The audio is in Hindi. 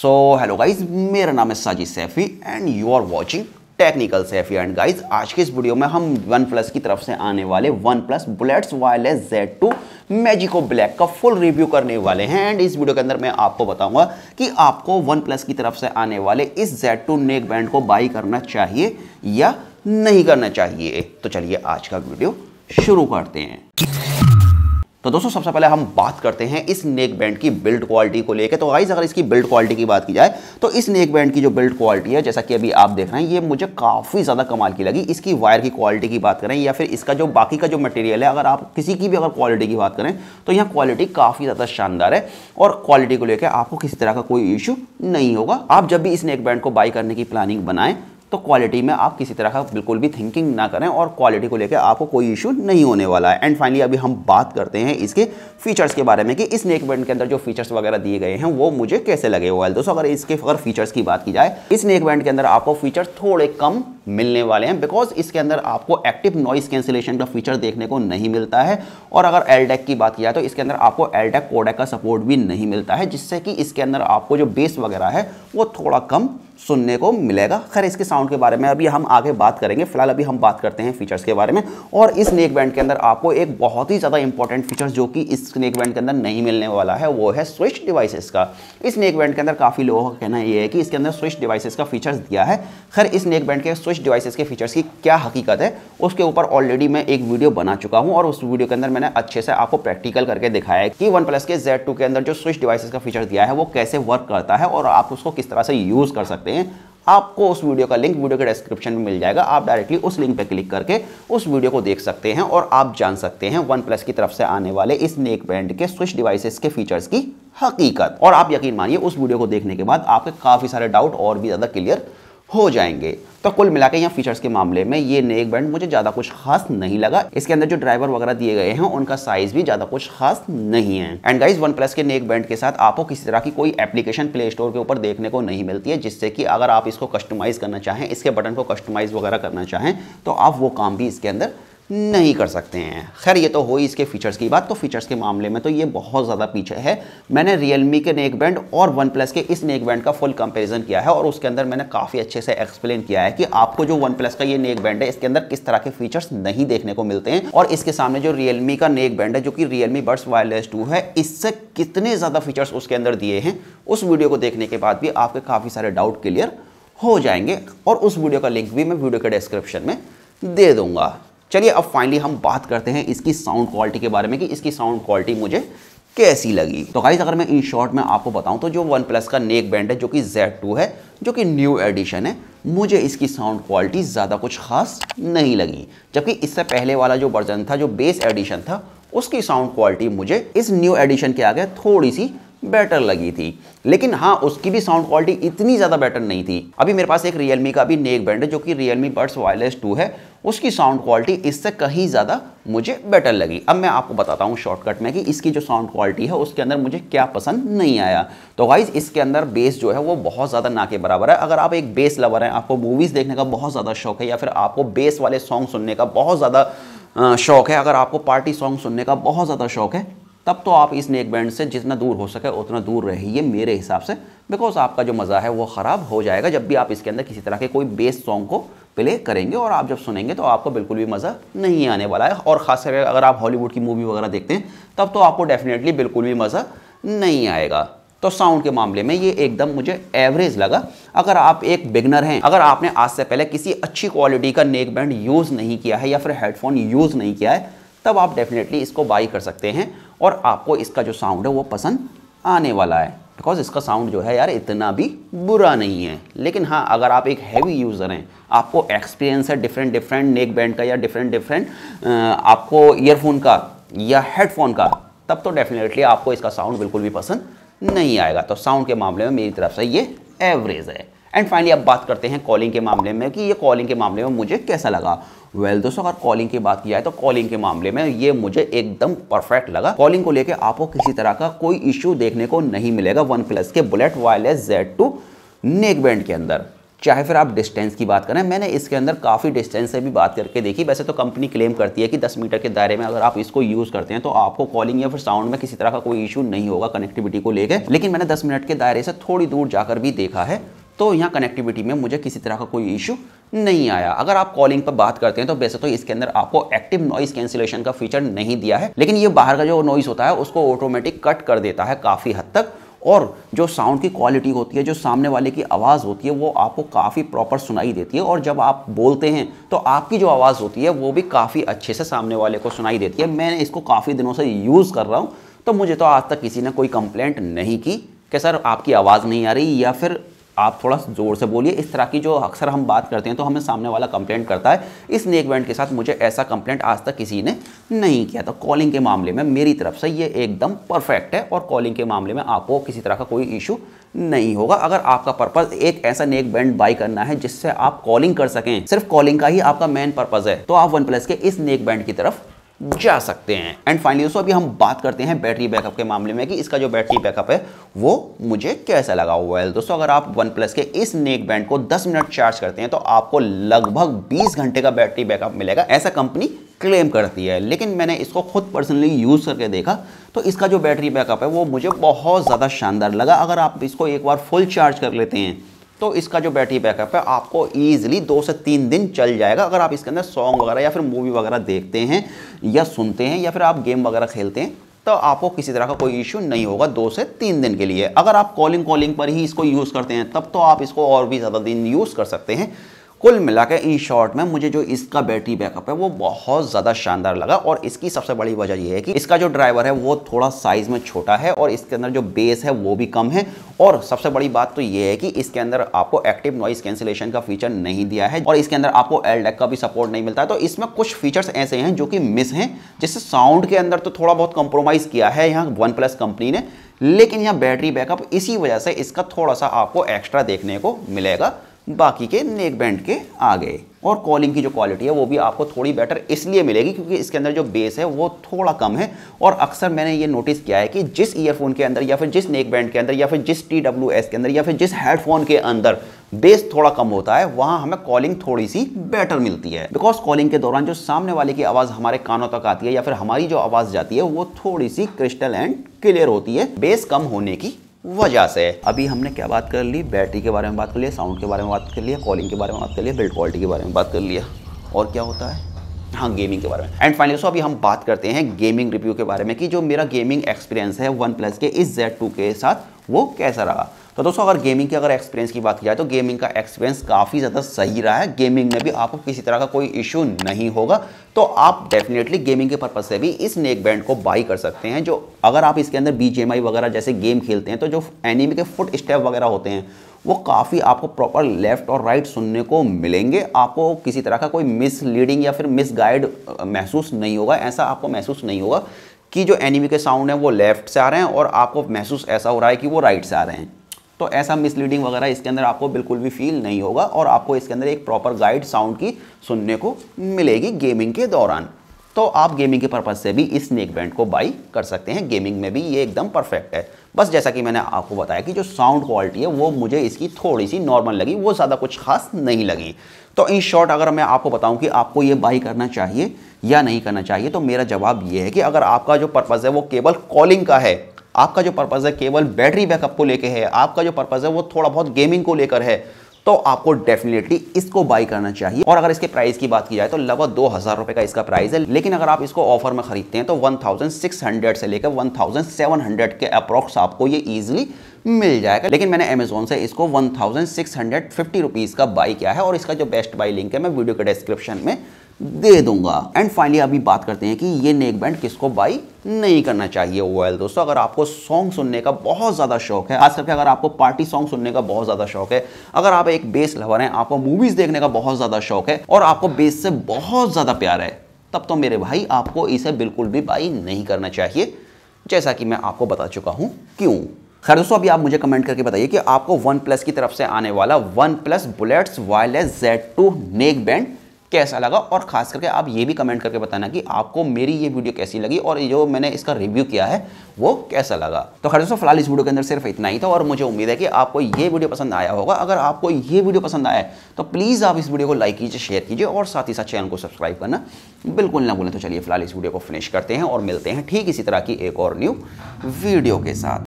सो हेलो गाइज मेरा नाम है Sajid Saifi and you are watching technical Saifi and guys आज के इस वीडियो में हम वन प्लस की तरफ से आने वाले OnePlus bullets wireless Z two Magico black का फुल रिव्यू करने वाले हैं एंड इस वीडियो के अंदर मैं आपको बताऊंगा कि आपको वन प्लस की तरफ से आने वाले इस जेड टू नेक बैंड को बाई करना चाहिए या नहीं करना चाहिए तो चलिए आज का वीडियो शुरू करते हैं तो दोस्तों सबसे पहले हम बात करते हैं इस नेक बैंड की बिल्ड क्वालिटी को लेकर तो गाइज अगर इसकी बिल्ड क्वालिटी की बात की जाए तो इस नेक बैंड की जो बिल्ड क्वालिटी है जैसा कि अभी आप देख रहे हैं ये मुझे काफ़ी ज़्यादा कमाल की लगी इसकी वायर की क्वालिटी की बात करें या फिर इसका जो बाकी का जो मटेरियल है अगर आप किसी की भी अगर क्वालिटी की बात करें तो यहाँ क्वालिटी काफ़ी ज़्यादा शानदार है और क्वालिटी को लेकर आपको किसी तरह का कोई इशू नहीं होगा आप जब भी इस नेक बैंड को बाई करने की प्लानिंग बनाएं तो क्वालिटी में आप किसी तरह का बिल्कुल भी थिंकिंग ना करें और क्वालिटी को लेकर आपको कोई इशू नहीं होने वाला है एंड फाइनली अभी हम बात करते हैं इसके फीचर्स के बारे में कि इस नेक बैंड के अंदर जो फीचर्स वगैरह दिए गए हैं वो मुझे कैसे लगे वाले दोस्तों अगर इसके अगर फीचर्स की बात की जाए इस नेक बैंड के अंदर आपको फीचर्स थोड़े कम मिलने वाले हैं बिकॉज इसके अंदर आपको एक्टिव नॉइस कैंसिलेशन का फीचर देखने को नहीं मिलता है और अगर एलडेक e की बात की जाए तो इसके अंदर आपको एलडेक कोडेक e का सपोर्ट भी नहीं मिलता है जिससे कि इसके अंदर आपको जो बेस वगैरह है वो थोड़ा कम सुनने को मिलेगा खैर इसके साउंड के बारे में अभी हम आगे बात करेंगे फिलहाल अभी हम बात करते हैं फीचर्स के बारे में और इस नेक बैंड के अंदर आपको एक बहुत ही ज़्यादा इंपॉर्टेंट फीचर्स जो कि इस नेक बैंड के अंदर नहीं मिलने वाला है वो है स्विच डिवाइसेस का इस नेक बैंड के अंदर काफ़ी लोगों का कहना यह है कि इसके अंदर स्विच डिवाइसेज का फीचर्स दिया है खैर इस नेक बैंड के स्विच डिवाइसेज के फीचर्स की क्या हकीकत है उसके ऊपर ऑलरेडी मैं एक वीडियो बना चुका हूँ और उस वीडियो के अंदर मैंने अच्छे से आपको प्रैक्टिकल करके दिखाया है कि वन प्लस के जेड के अंदर जो स्विच डिवाइसेज का फीचर दिया है वो कैसे वर्क करता है और आप उसको किस तरह से यूज़ कर सकते हैं सकते हैं आपको उस वीडियो का लिंक वीडियो के डिस्क्रिप्शन में मिल जाएगा आप डायरेक्टली उस लिंक पर क्लिक करके उस वीडियो को देख सकते हैं और आप जान सकते हैं वन प्लस की तरफ से आने वाले इस नेक ब्रांड के स्विच डिवाइसेस के फीचर्स की हकीकत और आप यकीन मानिए उस वीडियो को देखने के बाद आपके काफ़ी सारे डाउट और भी ज़्यादा क्लियर हो जाएंगे तो कुल मिला के यहाँ फीचर्स के मामले में ये नेक बैंड मुझे ज़्यादा कुछ खास नहीं लगा इसके अंदर जो ड्राइवर वगैरह दिए गए हैं उनका साइज भी ज़्यादा कुछ खास नहीं है एंड गाइज वन प्लस के नेक बैंड के साथ आपको किसी तरह की कोई एप्लीकेशन प्ले स्टोर के ऊपर देखने को नहीं मिलती है जिससे कि अगर आप इसको कस्टमाइज़ करना चाहें इसके बटन को कस्टमाइज़ वगैरह करना चाहें तो आप वो काम भी इसके अंदर नहीं कर सकते हैं खैर ये तो हो ही इसके फीचर्स की बात तो फीचर्स के मामले में तो ये बहुत ज़्यादा पीछे है मैंने रियलमी के नेक बैंड और वन प्लस के इस नेक बैंड का फुल कंपेरिजन किया है और उसके अंदर मैंने काफ़ी अच्छे से एक्सप्लेन किया है कि आपको जो वन प्लस का ये नेक बैंड है इसके अंदर किस तरह के फीचर्स नहीं देखने को मिलते हैं और इसके सामने जो रियलमी का नेक बैंड है जो कि रियलमी बर्ड्स वायरलेस टू है इससे कितने ज़्यादा फीचर्स उसके अंदर दिए हैं उस वीडियो को देखने के बाद भी आपके काफ़ी सारे डाउट क्लियर हो जाएंगे और उस वीडियो का लिंक भी मैं वीडियो के डिस्क्रिप्शन में दे दूंगा चलिए अब फाइनली हम बात करते हैं इसकी साउंड क्वालिटी के बारे में कि इसकी साउंड क्वालिटी मुझे कैसी लगी तो गाइज अगर मैं इन शॉर्ट में आपको बताऊं तो जो वन प्लस का नेक बैंड है जो कि Z2 है जो कि न्यू एडिशन है मुझे इसकी साउंड क्वालिटी ज़्यादा कुछ खास नहीं लगी जबकि इससे पहले वाला जो वर्जन था जो बेस एडिशन था उसकी साउंड क्वालिटी मुझे इस न्यू एडिशन के आगे थोड़ी सी बेटर लगी थी लेकिन हाँ उसकी भी साउंड क्वालिटी इतनी ज़्यादा बेटर नहीं थी अभी मेरे पास एक रियल का भी नेक बैंड है जो कि Realme buds wireless two है उसकी साउंड क्वालिटी इससे कहीं ज़्यादा मुझे बेटर लगी अब मैं आपको बताता हूँ शॉर्टकट में कि इसकी जो साउंड क्वालिटी है उसके अंदर मुझे क्या पसंद नहीं आया तो वाइज इसके अंदर बेस जो है वो बहुत ज़्यादा ना के बराबर है अगर आप एक बेस लवर हैं आपको मूवीज़ देखने का बहुत ज़्यादा शौक है या फिर आपको बेस वाले सॉन्ग सुनने का बहुत ज़्यादा शौक है अगर आपको पार्टी सॉन्ग सुनने का बहुत ज़्यादा शौक है तब तो आप इस नेक बैंड से जितना दूर हो सके उतना दूर रहिए मेरे हिसाब से बिकॉज आपका जो मज़ा है वो ख़राब हो जाएगा जब भी आप इसके अंदर किसी तरह के कोई बेस सॉन्ग को प्ले करेंगे और आप जब सुनेंगे तो आपको बिल्कुल भी मज़ा नहीं आने वाला है और ख़ास करके अगर आप हॉलीवुड की मूवी वगैरह देखते हैं तब तो आपको डेफिनेटली बिल्कुल भी मज़ा नहीं आएगा तो साउंड के मामले में ये एकदम मुझे एवरेज लगा अगर आप एक बिगनर हैं अगर आपने आज से पहले किसी अच्छी क्वालिटी का नेक बैंड यूज़ नहीं किया है या फिर हेडफोन यूज़ नहीं किया है तब आप डेफिनेटली इसको बाई कर सकते हैं और आपको इसका जो साउंड है वो पसंद आने वाला है बिकॉज इसका साउंड जो है यार इतना भी बुरा नहीं है लेकिन हाँ अगर आप एक हैवी यूज़र हैं आपको एक्सपीरियंस है डिफरेंट डिफरेंट नेक बैंड का या डिफरेंट डिफरेंट आपको ईयरफोन का या हेडफोन का तब तो डेफिनेटली आपको इसका साउंड बिल्कुल भी पसंद नहीं आएगा तो साउंड के मामले में मेरी तरफ से ये एवरेज है एंड फाइनली अब बात करते हैं कॉलिंग के मामले में कि ये कॉलिंग के मामले में मुझे कैसा लगा वेल well, दोस्तों अगर कॉलिंग की बात की जाए तो कॉलिंग के मामले में ये मुझे एकदम परफेक्ट लगा कॉलिंग को लेकर आपको किसी तरह का कोई इश्यू देखने को नहीं मिलेगा वन प्लस के bullet wireless Z two neck band के अंदर चाहे फिर आप डिस्टेंस की बात करें मैंने इसके अंदर काफ़ी डिस्टेंस से भी बात करके देखी वैसे तो कंपनी क्लेम करती है कि 10 मीटर के दायरे में अगर आप इसको यूज़ करते हैं तो आपको कॉलिंग या फिर साउंड में किसी तरह का कोई इशू नहीं होगा कनेक्टिविटी को लेकर लेकिन मैंने 10 मिनट के दायरे से थोड़ी दूर जाकर भी देखा है तो यहाँ कनेक्टिविटी में मुझे किसी तरह का कोई इशू नहीं आया अगर आप कॉलिंग पर बात करते हैं तो वैसे तो इसके अंदर आपको एक्टिव नॉइस कैंसिलेशन का फीचर नहीं दिया है लेकिन ये बाहर का जो नॉइस होता है उसको ऑटोमेटिक कट कर देता है काफ़ी हद तक और जो साउंड की क्वालिटी होती है जो सामने वाले की आवाज़ होती है वो आपको काफ़ी प्रॉपर सुनाई देती है और जब आप बोलते हैं तो आपकी जो आवाज़ होती है वो भी काफ़ी अच्छे से सामने वाले को सुनाई देती है मैं इसको काफ़ी दिनों से यूज़ कर रहा हूँ तो मुझे तो आज तक किसी ने कोई कंप्लेंट नहीं की कि सर आपकी आवाज़ नहीं आ रही या फिर आप थोड़ा ज़ोर से बोलिए इस तरह की जो अक्सर हम बात करते हैं तो हमें सामने वाला कंप्लेंट करता है इस नेक बैंड के साथ मुझे ऐसा कंप्लेंट आज तक किसी ने नहीं किया था कॉलिंग के मामले में मेरी तरफ से ये एकदम परफेक्ट है और कॉलिंग के मामले में आपको किसी तरह का कोई इशू नहीं होगा अगर आपका पर्पज़ एक ऐसा नेक बैंड बाई करना है जिससे आप कॉलिंग कर सकें सिर्फ कॉलिंग का ही आपका मेन पर्पज़ है तो आप वन प्लस के इस नेक बैंड की तरफ जा सकते हैं एंड फाइनली दोस्तों अभी हम बात करते हैं बैटरी बैकअप के मामले में कि इसका जो बैटरी बैकअप है वो मुझे कैसा लगा हुआ है दोस्तों अगर आप वन प्लस के इस नेक बैंड को 10 मिनट चार्ज करते हैं तो आपको लगभग 20 घंटे का बैटरी बैकअप मिलेगा ऐसा कंपनी क्लेम करती है लेकिन मैंने इसको खुद पर्सनली यूज़ करके देखा तो इसका जो बैटरी बैकअप है वो मुझे बहुत ज़्यादा शानदार लगा अगर आप इसको एक बार फुल चार्ज कर लेते हैं तो इसका जो बैटरी बैकअप है आपको ईजिली दो से तीन दिन चल जाएगा अगर आप इसके अंदर सॉन्ग वगैरह या फिर मूवी वगैरह देखते हैं या सुनते हैं या फिर आप गेम वगैरह खेलते हैं तो आपको किसी तरह का कोई इश्यू नहीं होगा दो से तीन दिन के लिए अगर आप कॉलिंग कॉलिंग पर ही इसको यूज़ करते हैं तब तो आप इसको और भी ज़्यादा दिन यूज़ कर सकते हैं कुल मिला के इन शॉर्ट में मुझे जो इसका बैटरी बैकअप है वो बहुत ज़्यादा शानदार लगा और इसकी सबसे बड़ी वजह यह है कि इसका जो ड्राइवर है वो थोड़ा साइज़ में छोटा है और इसके अंदर जो बेस है वो भी कम है और सबसे बड़ी बात तो ये है कि इसके अंदर आपको एक्टिव नॉइस कैंसिलेशन का फीचर नहीं दिया है और इसके अंदर आपको एल e का भी सपोर्ट नहीं मिलता है तो इसमें कुछ फीचर्स ऐसे हैं जो कि मिस हैं जिससे साउंड के अंदर तो थोड़ा बहुत कॉम्प्रोमाइज़ किया है यहाँ वन प्लस कंपनी ने लेकिन यहाँ बैटरी बैकअप इसी वजह से इसका थोड़ा सा आपको एक्स्ट्रा देखने को मिलेगा बाकी के नेक बैंड के आ गए और कॉलिंग की जो क्वालिटी है वो भी आपको थोड़ी बेटर इसलिए मिलेगी क्योंकि इसके अंदर जो बेस है वो थोड़ा कम है और अक्सर मैंने ये नोटिस किया है कि जिस ईयरफोन के अंदर या फिर जिस नेक बैंड के अंदर या फिर जिस टी डब्ल्यू एस के अंदर या फिर जिस हेडफोन के अंदर बेस थोड़ा कम होता है वहाँ हमें कॉलिंग थोड़ी सी बेटर मिलती है बिकॉज कॉलिंग के दौरान जो सामने वाले की आवाज़ हमारे कानों तक आती है या फिर हमारी जो आवाज़ जाती है वो थोड़ी सी क्रिस्टल एंड क्लियर होती है बेस कम होने की वजह से अभी हमने क्या बात कर ली बैटरी के बारे में बात कर लिया साउंड के बारे में बात कर लिया कॉलिंग के बारे में बात कर लिया बिल्ड क्वालिटी के बारे में बात कर लिया और क्या होता है हाँ गेमिंग के बारे में एंड फाइनली सो अभी हम बात करते हैं गेमिंग रिव्यू के बारे में कि जो मेरा गेमिंग एक्सपीरियंस है वन प्लस के इस जेड टू के साथ वो कैसा रहा तो दोस्तों अगर गेमिंग की अगर एक्सपीरियंस की बात की जाए तो गेमिंग का एक्सपीरियंस काफ़ी ज़्यादा सही रहा है गेमिंग में भी आपको किसी तरह का कोई इशू नहीं होगा तो आप डेफिनेटली गेमिंग के पर्पज़ से भी इस नेक बैंड को बाई कर सकते हैं जो अगर आप इसके अंदर बी वगैरह जैसे गेम खेलते हैं तो जो एनिमी के फुट स्टेप वगैरह होते हैं वो काफ़ी आपको प्रॉपर लेफ्ट और राइट सुनने को मिलेंगे आपको किसी तरह का कोई मिसलीडिंग या फिर मिसगाइड महसूस नहीं होगा ऐसा आपको महसूस नहीं होगा कि जो एनिमी के साउंड हैं वो लेफ्ट से आ रहे हैं और आपको महसूस ऐसा हो रहा है कि वो राइट से आ रहे हैं तो ऐसा मिसलीडिंग वगैरह इसके अंदर आपको बिल्कुल भी फील नहीं होगा और आपको इसके अंदर एक प्रॉपर गाइड साउंड की सुनने को मिलेगी गेमिंग के दौरान तो आप गेमिंग के पर्पज़ से भी इस नेक बैंड को बाई कर सकते हैं गेमिंग में भी ये एकदम परफेक्ट है बस जैसा कि मैंने आपको बताया कि जो साउंड क्वालिटी है वो मुझे इसकी थोड़ी सी नॉर्मल लगी वो ज़्यादा कुछ खास नहीं लगी तो इन शॉर्ट अगर मैं आपको बताऊं कि आपको ये बाई करना चाहिए या नहीं करना चाहिए तो मेरा जवाब ये है कि अगर आपका जो पर्पज़ है वो केवल कॉलिंग का है आपका जो पर्पज़ है केवल बैटरी बैकअप को लेकर है आपका जो पर्पज़ है वो थोड़ा बहुत गेमिंग को लेकर है तो आपको डेफिनेटली इसको बाई करना चाहिए और अगर इसके प्राइस की बात की जाए तो लगभग दो हज़ार रुपये का इसका प्राइस है लेकिन अगर आप इसको ऑफर में खरीदते हैं तो 1600 से लेकर 1700 के अप्रॉक्स आपको ये ईजिली मिल जाएगा लेकिन मैंने अमेजोन से इसको 1650 थाउजेंड का बाई किया है और इसका जो बेस्ट बाई लिंक है मैं वीडियो के डिस्क्रिप्शन में दे दूंगा एंड फाइनली अभी बात करते हैं कि ये नेक बैंड किसको बाई नहीं करना चाहिए वेल दोस्तों अगर आपको सॉन्ग सुनने का बहुत ज़्यादा शौक है खास करके अगर आपको पार्टी सॉन्ग सुनने का बहुत ज़्यादा शौक है अगर आप एक बेस लवर हैं आपको मूवीज़ देखने का बहुत ज़्यादा शौक है और आपको बेस से बहुत ज़्यादा प्यार है तब तो मेरे भाई आपको इसे बिल्कुल भी बाई नहीं करना चाहिए जैसा कि मैं आपको बता चुका हूँ क्यों खैर दोस्तों अभी आप मुझे कमेंट करके बताइए कि आपको वन प्लस की तरफ से आने वाला OnePlus bullets wireless Z two neck band कैसा लगा और ख़ास करके आप ये भी कमेंट करके बताना कि आपको मेरी ये वीडियो कैसी लगी और जो मैंने इसका रिव्यू किया है वो कैसा लगा तो खैर दोस्तों फिलहाल इस वीडियो के अंदर सिर्फ इतना ही था और मुझे उम्मीद है कि आपको ये वीडियो पसंद आया होगा अगर आपको ये वीडियो पसंद आया तो प्लीज़ आप इस वीडियो को लाइक कीजिए शेयर कीजिए और साथ ही साथ चैनल को सब्सक्राइब करना बिल्कुल ना भूलें तो चलिए फिलहाल इस वीडियो को फिनिश करते हैं और मिलते हैं ठीक इसी तरह की एक और न्यू वीडियो के साथ